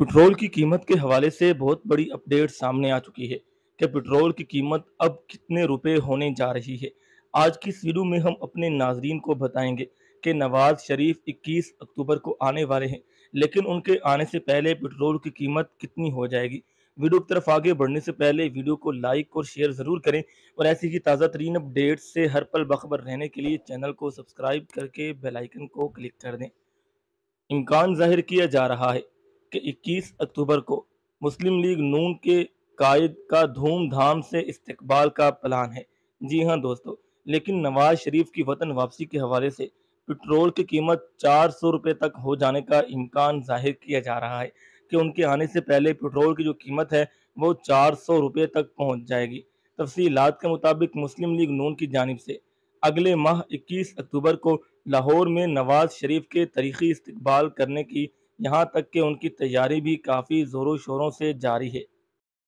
petrol की कीमत के हवाले से बहुत बड़ी अपडेट सामने आ चुकी है कि पेट्रोल की कीमत अब कितने रुपए होने जा रही है आज की इस वीडियो में हम अपने नाजरीन को बताएंगे कि नवाज शरीफ 21 अक्टूबर को आने वाले हैं लेकिन उनके आने से पहले पेट्रोल की कीमत कितनी हो जाएगी वीडियो की तरफ आगे बढ़ने से पहले वीडियो को लाइक और शेयर ज़रूर करें और ऐसी ही ताज़ा तरीन अपडेट से हर पल बखबर रहने के लिए चैनल को सब्सक्राइब करके बेलाइकन को क्लिक कर दें इम्कान जाहिर किया जा रहा है के 21 अक्टूबर को मुस्लिम लीग नून के कायद का धूमधाम से इस्तकबाल का प्लान है जी हाँ दोस्तों लेकिन नवाज शरीफ की वतन वापसी के हवाले से पेट्रोल की कीमत चार सौ रुपये तक हो जाने का इम्कान जाहिर किया जा रहा है कि उनके आने से पहले पेट्रोल की जो कीमत है वो चार सौ रुपये तक पहुंच जाएगी तफसीलात के मुताबिक मुस्लिम लीग नून की जानब से अगले माह इक्कीस अक्टूबर को लाहौर में नवाज शरीफ के तरीक़ी इस्तकबाल करने की यहाँ तक कि उनकी तैयारी भी काफ़ी ज़ोरों शोरों से जारी है